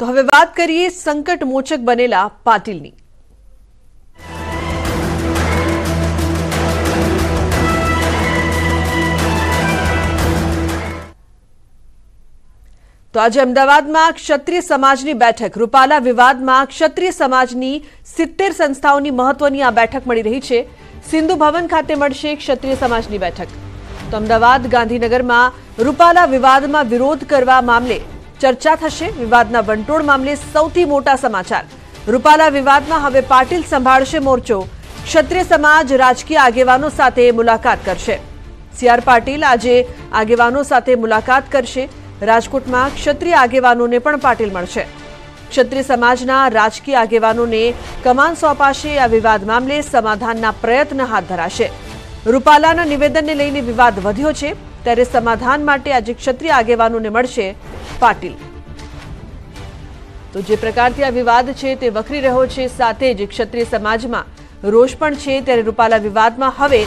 તો હવે વાત કરીએ સંકટ મોચક બનેલા પાટીલની તો આજે અમદાવાદમાં ક્ષત્રિય સમાજની બેઠક રૂપાલા વિવાદમાં ક્ષત્રિય સમાજની સિત્તેર સંસ્થાઓની મહત્વની આ બેઠક મળી રહી છે સિંધુ ભવન ખાતે મળશે ક્ષત્રિય સમાજની બેઠક તો અમદાવાદ ગાંધીનગરમાં રૂપાલા વિવાદમાં વિરોધ કરવા મામલે ચર્ચા થશે વિવાદના વંટોળ મામલે સૌથી મોટા સમાચાર રૂપાલા વિવાદમાં હવે પાટીલ સંભાળશે મોરચો ક્ષત્રિય સમાજ રાજકીય આગેવાનો સાથે મુલાકાત કરશે સીઆર પાટીલ આજે આગેવાનો સાથે મુલાકાત કરશે રાજકોટમાં ક્ષત્રિય આગેવાનોને પણ પાટીલ મળશે ક્ષત્રિય સમાજના રાજકીય આગેવાનોને કમાન સોંપાશે આ વિવાદ મામલે સમાધાનના પ્રયત્ન હાથ ધરાશે રૂપાલાના નિવેદનને લઈને વિવાદ વધ્યો છે ત્યારે સમાધાન માટે આજે ક્ષત્રિય આગેવાનોને મળશે પાટીલ તો જે પ્રકારથી આ વિવાદ છે તે વખરી રહ્યો છે સાથે જ ક્ષત્રિય સમાજમાં રોષ પણ છે ત્યારે રૂપાલા વિવાદમાં હવે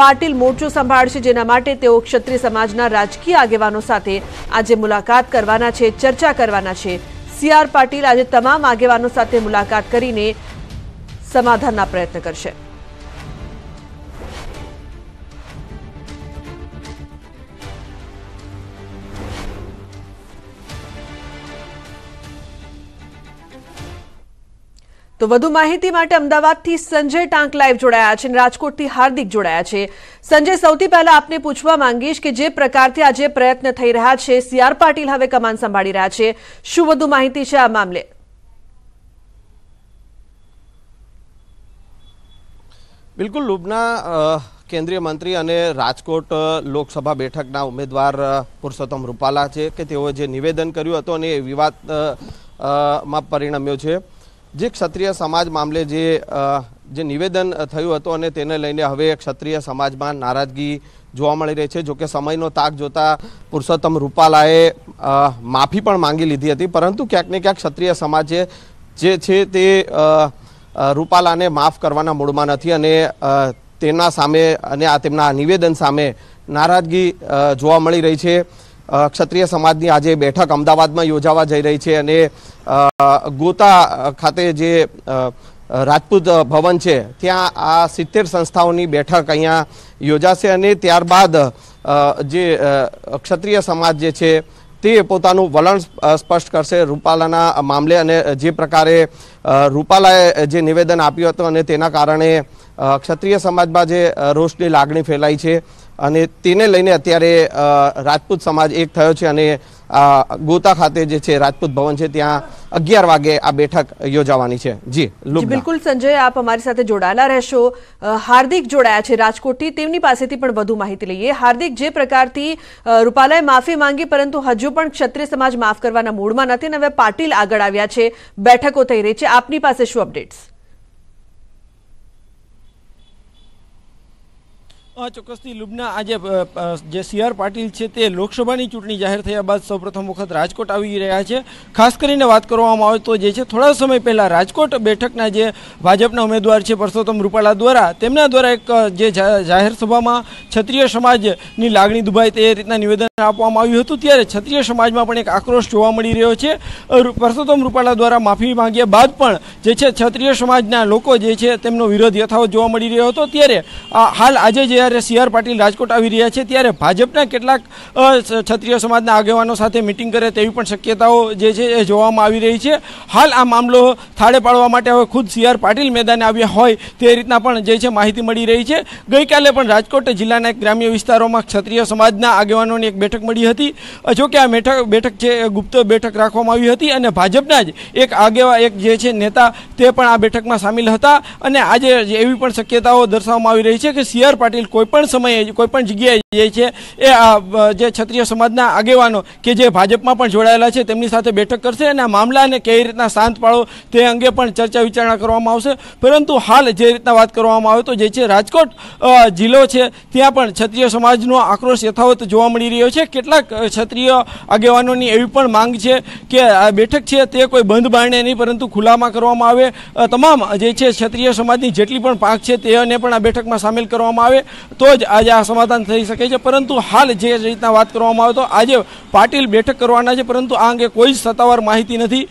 પાટીલ મોરચો સંભાળશે જેના માટે તેઓ ક્ષત્રિય સમાજના રાજકીય આગેવાનો સાથે આજે મુલાકાત કરવાના છે ચર્ચા કરવાના છે સીઆર પાટીલ આજે તમામ આગેવાનો સાથે મુલાકાત કરીને સમાધાનના પ્રયત્ન કરશે તો વધુ માહિતી માટે અમદાવાદથી સંજય ટાંક લાઈવ જોડાયા છે અને રાજકોટથી હાર્દિક જોડાયા છે સંજય સૌથી પહેલા આપને પૂછવા માંગીશ કે જે પ્રકારથી આજે પ્રયત્ન થઈ રહ્યા છે સીઆર પાટીલ હવે કમાન સંભાળી રહ્યા છે શું વધુ માહિતી છે આ મામલે બિલકુલ લુબના કેન્દ્રીય મંત્રી અને રાજકોટ લોકસભા બેઠકના ઉમેદવાર પુરુષોત્તમ રૂપાલા છે કે તેઓએ જે નિવેદન કર્યું હતું અને એ વિવાદમાં પરિણમ્યો છે જે ક્ષત્રિય સમાજ મામલે જે જે નિવેદન થયું હતું અને તેને લઈને હવે ક્ષત્રિય સમાજમાં નારાજગી જોવા મળી રહી છે જોકે સમયનો તાક જોતા પુરુષોત્તમ રૂપાલાએ માફી પણ માંગી લીધી હતી પરંતુ ક્યાંક ને ક્યાંક ક્ષત્રિય સમાજે જે છે તે રૂપાલાને માફ કરવાના મૂળમાં નથી અને તેના સામે અને આ તેમના નિવેદન સામે નારાજગી જોવા મળી રહી છે ક્ષત્રિય સમાજની આજે બેઠક અમદાવાદમાં યોજાવા જઈ રહી છે અને ગોતા ખાતે જે રાજપૂત ભવન છે ત્યાં આ સિત્તેર સંસ્થાઓની બેઠક અહીંયા યોજાશે અને ત્યારબાદ જે ક્ષત્રિય સમાજ જે છે તે પોતાનું વલણ સ્પષ્ટ કરશે રૂપાલાના મામલે અને જે પ્રકારે રૂપાલાએ જે નિવેદન આપ્યું હતું અને તેના કારણે ક્ષત્રિય સમાજમાં જે રોષની લાગણી ફેલાઈ છે અને તેને લઈને અત્યારે રાજપૂત સમાજ એક થયો છે અને ગોતા ખાતે જે છે રાજપૂત ભવન છે ત્યાં અગિયાર વાગે આ બેઠક યોજાવાની છે જી બિલકુલ સંજય આપ અમારી સાથે જોડાયેલા રહેશો હાર્દિક જોડાયા છે રાજકોટથી તેમની પાસેથી પણ વધુ માહિતી લઈએ હાર્દિક જે પ્રકારથી રૂપાલાએ માફી માંગી પરંતુ હજુ પણ ક્ષત્રિય સમાજ માફ કરવાના મૂડમાં નથી અને હવે પાટીલ આગળ આવ્યા છે બેઠકો થઈ રહી છે આપની પાસે શું અપડેટ્સ ચોક્કસથી લુબના આજે જે સી આર પાટીલ છે તે લોકસભાની ચૂંટણી જાહેર થયા બાદ સૌપ્રથમ વખત રાજકોટ આવી રહ્યા છે ખાસ કરીને વાત કરવામાં આવે તો જે છે થોડા સમય પહેલાં રાજકોટ બેઠકના જે ભાજપના ઉમેદવાર છે પરસોત્તમ રૂપાલા દ્વારા તેમના દ્વારા એક જે જાહેર સભામાં ક્ષત્રિય સમાજની લાગણી દુભાય તે રીતના નિવેદન આપવામાં આવ્યું હતું ત્યારે ક્ષત્રિય સમાજમાં પણ એક આક્રોશ જોવા મળી રહ્યો છે પરસોત્તમ રૂપાલા દ્વારા માફી માંગ્યા બાદ પણ જે છે ક્ષત્રિય સમાજના લોકો જે છે તેમનો વિરોધ યથાવત જોવા મળી રહ્યો હતો ત્યારે હાલ આજે જે જ્યારે સી આર પાટીલ રાજકોટ આવી રહ્યા છે ત્યારે ભાજપના કેટલાક ક્ષત્રિય સમાજના આગેવાનો સાથે મિટિંગ કરે તેવી પણ શક્યતાઓ જે છે એ જોવામાં આવી રહી છે હાલ આ મામલો થાળે પાડવા માટે હવે ખુદ સી આર પાટીલ મેદાને આવ્યા હોય તે રીતના પણ જે છે માહિતી મળી રહી છે ગઈકાલે પણ રાજકોટ જિલ્લાના ગ્રામ્ય વિસ્તારોમાં ક્ષત્રિય સમાજના આગેવાનોની એક બેઠક મળી હતી જોકે આ બેઠક બેઠક છે ગુપ્ત બેઠક રાખવામાં આવી હતી અને ભાજપના જ એક આગેવા એક જે છે નેતા તે પણ આ બેઠકમાં સામેલ હતા અને આજે એવી પણ શક્યતાઓ દર્શાવવામાં આવી રહી છે કે સી આર પાટીલ કોઈપણ સમયે કોઈપણ જગ્યાએ જે છે એ જે ક્ષત્રિય સમાજના આગેવાનો કે જે ભાજપમાં પણ જોડાયેલા છે તેમની સાથે બેઠક કરશે અને આ મામલાને કઈ રીતના શાંત પાડો તે અંગે પણ ચર્ચા વિચારણા કરવામાં આવશે પરંતુ હાલ જે રીતના વાત કરવામાં આવે તો જે છે રાજકોટ જિલ્લો છે ત્યાં પણ ક્ષત્રિય સમાજનો આક્રોશ યથાવત જોવા મળી રહ્યો છે કેટલાક ક્ષત્રિય આગેવાનોની એવી પણ માંગ છે કે આ બેઠક છે તે કોઈ બંધ બારણે નહીં પરંતુ ખુલ્લામાં કરવામાં આવે તમામ જે છે ક્ષત્રિય સમાજની જેટલી પણ પાંખ છે તેને પણ આ બેઠકમાં સામેલ કરવામાં આવે તો જ આજે આ સમાધાન થઈ શકે છે પરંતુ હાલ જે રીતના વાત કરવામાં આવે તો આજે પાટીલ બેઠક કરવાના છે પરંતુ આ અંગે કોઈ સત્તાવાર માહિતી નથી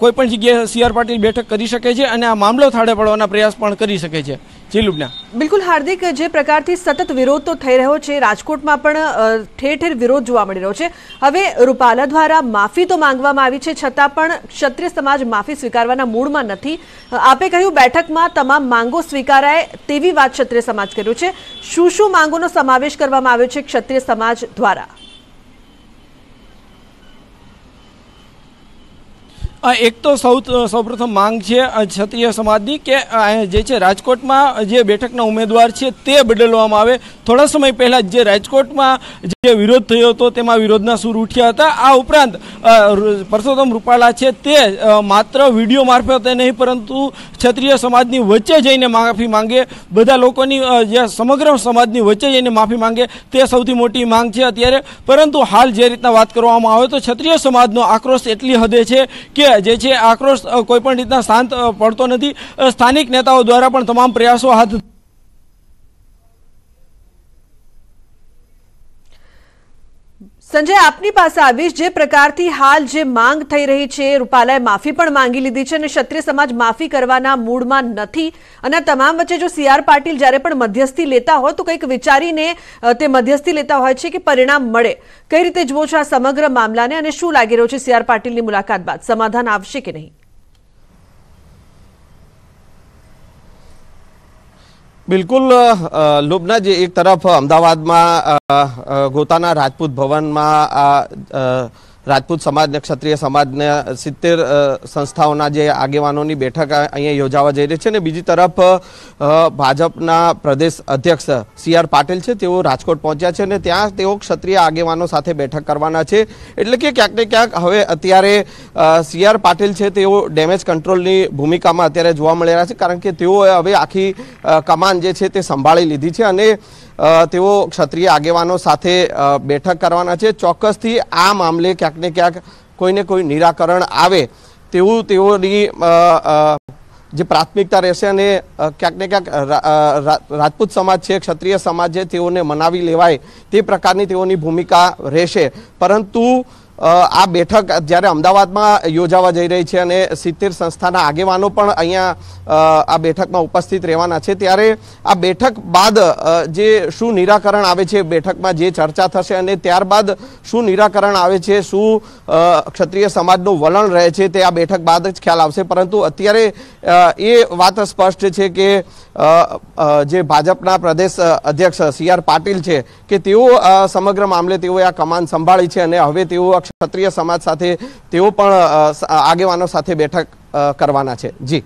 કોઈપણ જગ્યાએ સી આર પાટીલ બેઠક કરી શકે છે અને આ મામલો થાળે પડવાના પ્રયાસ પણ કરી શકે છે જી લુબના બિલકુલ હાર્દિક જે પ્રકારથી સતત વિરોધ તો થઈ રહ્યો છે રાજકોટમાં પણ ઠેર ઠેર વિરોધ જોવા મળી રહ્યો છે હવે રૂપાલા દ્વારા માફી તો માંગવામાં આવી છે છતાં પણ ક્ષત્રિય સમાજ માફી સ્વીકારવાના મૂડમાં નથી આપે કહ્યું બેઠકમાં તમામ માંગો સ્વીકારાય તેવી વાત ક્ષત્રિય સમાજ કર્યું છે શું શું માંગોનો સમાવેશ કરવામાં આવ્યો છે ક્ષત્રિય સમાજ દ્વારા એક તો સૌ સૌપ્રથમ માંગ છે ક્ષત્રિય સમાજની કે જે છે રાજકોટમાં જે બેઠકના ઉમેદવાર છે તે બદલવામાં આવે થોડા સમય પહેલાં જે રાજકોટમાં જે વિરોધ થયો હતો તેમાં વિરોધના સૂર ઉઠ્યા હતા આ ઉપરાંત પરસોત્તમ રૂપાલા છે તે માત્ર વિડીયો મારફતે નહીં પરંતુ ક્ષત્રિય સમાજની વચ્ચે જઈને માફી માંગે બધા લોકોની જે સમગ્ર સમાજની વચ્ચે જઈને માફી માંગે તે સૌથી મોટી માંગ છે અત્યારે પરંતુ હાલ જે રીતના વાત કરવામાં આવે તો ક્ષત્રિય સમાજનો આક્રોશ એટલી હદે છે કે જે છે આક્રોશ કોઈપણ રીતના શાંત પડતો નથી સ્થાનિક નેતાઓ દ્વારા પણ તમામ પ્રયાસો હાથ સંજય આપની પાસે આવીશ જે પ્રકારથી હાલ જે માંગ થઈ રહી છે રૂપાલાએ માફી પણ માંગી લીધી છે અને ક્ષત્રિય સમાજ માફી કરવાના મૂડમાં નથી અને તમામ વચ્ચે જો સીઆર પાટીલ જ્યારે પણ મધ્યસ્થી લેતા હોય તો કંઈક વિચારીને તે મધ્યસ્થી લેતા હોય છે કે પરિણામ મળે કઈ રીતે જુઓ છો આ સમગ્ર મામલાને અને શું લાગી રહ્યું છે સીઆર પાટીલની મુલાકાત બાદ સમાધાન આવશે કે નહીં બિલકુલ લોભના જે એક તરફ અમદાવાદમાં ગોતાના રાજપૂત ભવનમાં આ રાજપૂત સમાજને ક્ષત્રિય સમાજને સિત્તેર સંસ્થાઓના જે આગેવાનોની બેઠક અહીંયા યોજાવા જઈ રહી છે અને બીજી તરફ ભાજપના પ્રદેશ અધ્યક્ષ સી આર પાટીલ છે તેઓ રાજકોટ પહોંચ્યા છે અને ત્યાં તેઓ ક્ષત્રિય આગેવાનો સાથે બેઠક કરવાના છે એટલે કે ક્યાંક ને ક્યાંક હવે અત્યારે સી આર પાટીલ છે તેઓ ડેમેજ કંટ્રોલની ભૂમિકામાં અત્યારે જોવા મળી રહ્યા છે કારણ કે તેઓએ હવે આખી કમાન જે છે તે સંભાળી લીધી છે અને તેઓ ક્ષત્રિય આગેવાનો સાથે બેઠક કરવાના છે ચોક્કસથી આ મામલે ક્યાંક ને ક્યાંક કોઈને કોઈ નિરાકરણ આવે તેવું તેઓની જે પ્રાથમિકતા રહેશે અને ક્યાંક ને ક્યાંક રાજપૂત સમાજ છે ક્ષત્રિય સમાજ છે તેઓને મનાવી લેવાય તે પ્રકારની તેઓની ભૂમિકા રહેશે પરંતુ આ બેઠક જ્યારે અમદાવાદમાં યોજાવા જઈ રહી છે અને સિત્તેર સંસ્થાના આગેવાનો પણ અહીંયા આ બેઠકમાં ઉપસ્થિત રહેવાના છે ત્યારે આ બેઠક બાદ જે શું નિરાકરણ આવે છે બેઠકમાં જે ચર્ચા થશે અને ત્યારબાદ શું નિરાકરણ આવે છે શું ક્ષત્રિય સમાજનું વલણ રહે છે તે આ બેઠક બાદ જ ખ્યાલ આવશે પરંતુ અત્યારે એ વાત સ્પષ્ટ છે કે જે ભાજપના પ્રદેશ અધ્યક્ષ સી આર પાટીલ છે કે તેઓ સમગ્ર મામલે તેઓએ આ કમાન સંભાળી છે અને હવે તેઓ ક્ષત્રિય સમાજ સાથે તેઓ પણ આગેવાનો સાથે બેઠક કરવાના છે જી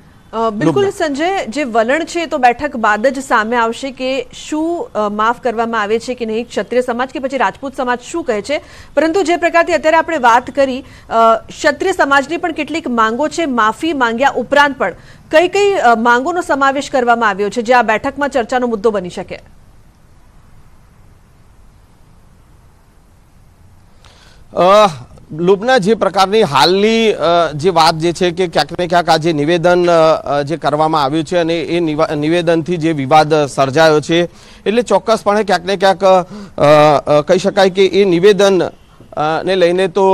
બિલકુલ સંજય જે વલણ છે તો બેઠક બાદ જ સામે આવશે કે શું માફ કરવામાં આવે છે કે નહીં ક્ષત્રિય સમાજ કે પછી રાજપૂત સમાજ શું કહે છે પરંતુ જે પ્રકારથી અત્યારે આપણે વાત કરી ક્ષત્રિય સમાજની પણ કેટલીક માંગો છે માફી માંગ્યા ઉપરાંત પણ કઈ કઈ માંગોનો સમાવેશ કરવામાં આવ્યો છે જે આ બેઠકમાં ચર્ચાનો મુદ્દો બની શકે લોબના જે પ્રકારની હાલની જે વાત જે છે કે ક્યાંક ને ક્યાંક આ જે નિવેદન જે કરવામાં આવ્યું છે અને એ નિવેદનથી જે વિવાદ સર્જાયો છે એટલે ચોક્કસપણે ક્યાંક ને ક્યાંક કહી શકાય કે એ નિવેદન ને લઈને તો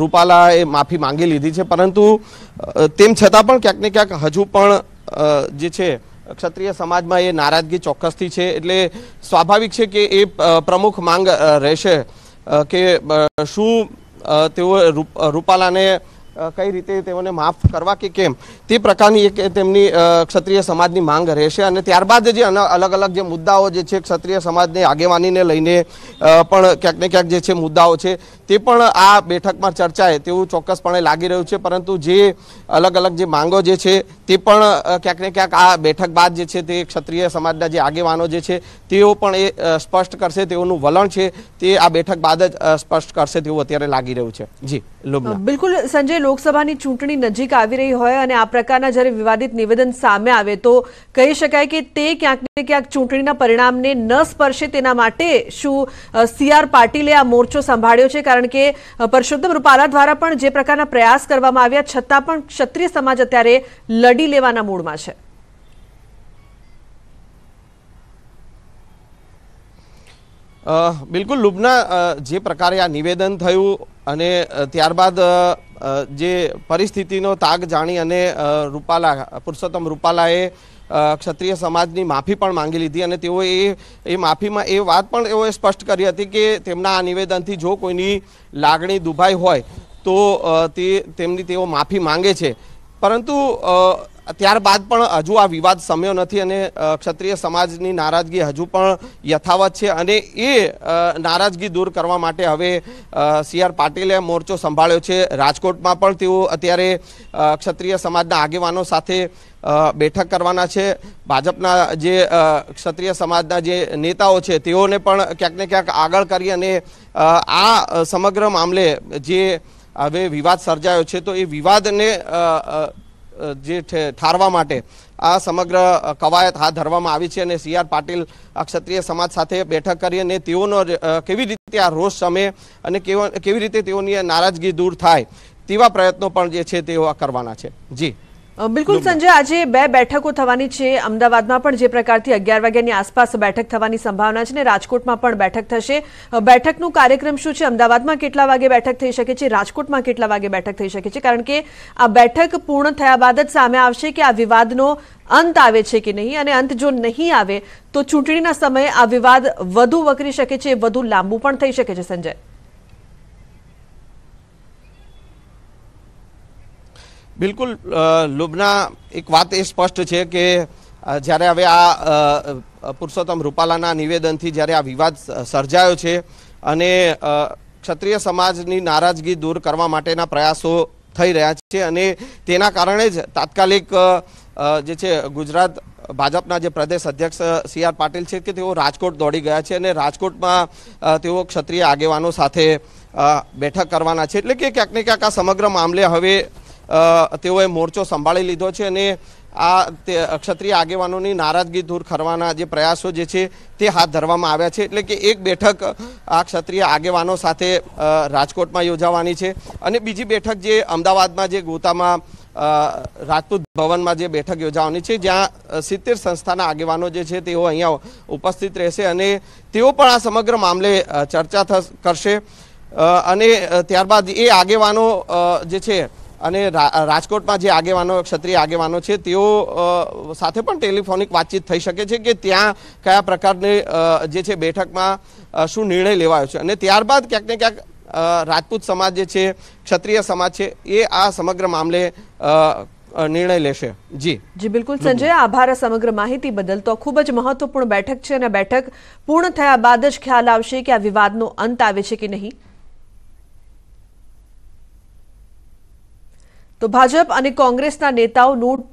રૂપાલાએ માફી માંગી લીધી છે પરંતુ તેમ છતાં પણ ક્યાંક ને ક્યાંક હજુ પણ જે છે ક્ષત્રિય સમાજમાં એ નારાજગી ચોક્કસથી છે એટલે સ્વાભાવિક છે કે એ પ્રમુખ માંગ રહેશે કે શું તેઓ રૂપાલાને કઈ રીતે તેઓને માફ કરવા કે કેમ તે પ્રકારની એક તેમની ક્ષત્રિય સમાજની માંગ રહેશે અને ત્યારબાદ જે અલગ અલગ જે મુદ્દાઓ જે છે ક્ષત્રિય સમાજની આગેવાનીને લઈને પણ ક્યાંક ને ક્યાંક જે છે મુદ્દાઓ છે તે પણ આ બેઠકમાં ચર્ચાએ તેવું ચોક્કસપણે લાગી રહ્યું છે પરંતુ જે અલગ અલગ જે માંગો જે છે તે પણ ક્યાંક ને ક્યાંક આ બેઠક બાદ જે છે તે ક્ષત્રિય સમાજના જે આગેવાનો જે છે તેઓ પણ એ સ્પષ્ટ કરશે તેઓનું વલણ છે તે આ બેઠક બાદ જ સ્પષ્ટ કરશે તેવું અત્યારે લાગી રહ્યું છે જી બિલકુલ સંજય લોકસભાની ચૂંટણી નજીક આવી રહી હોય અને આ પ્રકારના જ્યારે વિવાદિત નિવેદન સામે આવે તો કહી શકાય કે તે ક્યાંક ને ક્યાંક ચૂંટણીના પરિણામને ન સ્પર્શે તેના માટે શું સીઆર પાટીલે આ મોરચો સંભાળ્યો છે કારણ કે પરસોત્તમ રૂપાલા દ્વારા પણ જે પ્રકારના પ્રયાસ કરવામાં આવ્યા છતાં પણ ક્ષત્રિય સમાજ અત્યારે લડી લેવાના મૂડમાં છે બિલકુલ લુબના જે પ્રકારે આ નિવેદન થયું અને ત્યારબાદ જે પરિસ્થિતિનો તાગ જાણી અને રૂપાલા પુરુષોત્તમ રૂપાલાએ ક્ષત્રિય સમાજની માફી પણ માંગી લીધી અને તેઓ એ એ માફીમાં એ વાત પણ એઓએ સ્પષ્ટ કરી હતી કે તેમના આ નિવેદનથી જો કોઈની લાગણી દુભાઈ હોય તો તે તેમની તેઓ માફી માંગે છે પરંતુ ત્યારબાદ પણ હજુ આ વિવાદ સમ્યો નથી અને ક્ષત્રિય સમાજની નારાજગી હજુ પણ યથાવત છે અને એ નારાજગી દૂર કરવા માટે હવે સી આર પાટીલે મોરચો સંભાળ્યો છે રાજકોટમાં પણ તેઓ અત્યારે ક્ષત્રિય સમાજના આગેવાનો સાથે બેઠક કરવાના છે ભાજપના જે ક્ષત્રિય સમાજના જે નેતાઓ છે તેઓને પણ ક્યાંક ને ક્યાંક આગળ કરી અને આ સમગ્ર મામલે જે હવે વિવાદ સર્જાયો છે તો એ વિવાદને જે ઠારવા માટે આ સમગ્ર કવાયત હાથ ધરવામાં આવી છે અને સી આર પાટીલ ક્ષત્રિય સમાજ સાથે બેઠક કરી અને તેઓનો કેવી રીતે આ રોષ સમે અને કેવી રીતે તેઓની નારાજગી દૂર થાય તેવા પ્રયત્નો પણ જે છે તેઓ કરવાના છે જી બિલકુલ સંજય આજે બે બેઠકો થવાની છે અમદાવાદમાં પણ જે પ્રકારથી અગિયાર વાગ્યાની આસપાસ બેઠક થવાની સંભાવના છે ને રાજકોટમાં પણ બેઠક થશે બેઠકનું કાર્યક્રમ શું છે અમદાવાદમાં કેટલા વાગે બેઠક થઈ શકે છે રાજકોટમાં કેટલા વાગે બેઠક થઈ શકે છે કારણ કે આ બેઠક પૂર્ણ થયા બાદ જ સામે આવશે કે આ વિવાદનો અંત આવે છે કે નહીં અને અંત જો નહીં આવે તો ચૂંટણીના સમયે આ વિવાદ વધુ વકરી શકે છે વધુ લાંબુ પણ થઈ શકે છે સંજય બિલકુલ લોભના એક વાત એ સ્પષ્ટ છે કે જ્યારે હવે આ પુરુષોત્તમ રૂપાલાના નિવેદનથી જ્યારે આ વિવાદ સર્જાયો છે અને ક્ષત્રિય સમાજની નારાજગી દૂર કરવા માટેના પ્રયાસો થઈ રહ્યા છે અને તેના કારણે જ તાત્કાલિક જે છે ગુજરાત ભાજપના જે પ્રદેશ અધ્યક્ષ સી આર પાટીલ છે કે તેઓ રાજકોટ દોડી ગયા છે અને રાજકોટમાં તેઓ ક્ષત્રિય આગેવાનો સાથે બેઠક કરવાના છે એટલે કે ક્યાંક ને ક્યાંક આ સમગ્ર મામલે હવે તેઓએ મોરચો સંભાળી લીધો છે અને આ તે ક્ષત્રિય આગેવાનોની નારાજગી દૂર કરવાના જે પ્રયાસો જે છે તે હાથ ધરવામાં આવ્યા છે એટલે કે એક બેઠક આ ક્ષત્રિય આગેવાનો સાથે રાજકોટમાં યોજાવાની છે અને બીજી બેઠક જે અમદાવાદમાં જે ગોતામાં રાજપૂત ભવનમાં જે બેઠક યોજાવાની છે જ્યાં સિત્તેર સંસ્થાના આગેવાનો જે છે તેઓ અહીંયા ઉપસ્થિત રહેશે અને તેઓ પણ આ સમગ્ર મામલે ચર્ચા કરશે અને ત્યારબાદ એ આગેવાનો જે છે અને રાજકોટમાં જે આગેવાનો ક્ષત્રિય આગેવાનો છે તેઓ સાથે પણ ટેલિફોનિક વાતચીત થઈ શકે છે કે ત્યાં કયા પ્રકારની જે છે બેઠકમાં શું નિર્ણય લેવાયો છે અને ત્યારબાદ ક્યાંક ને ક્યાંક રાજપૂત સમાજ જે છે ક્ષત્રિય સમાજ છે એ આ સમગ્ર મામલે નિર્ણય લેશે જી જી બિલકુલ સંજય આભાર સમગ્ર માહિતી બદલ તો ખૂબ જ મહત્વપૂર્ણ બેઠક છે અને બેઠક પૂર્ણ થયા બાદ જ ખ્યાલ આવશે કે આ વિવાદનો અંત આવે છે કે નહીં તો ભાજપ અને કોંગ્રેસના નેતાઓનું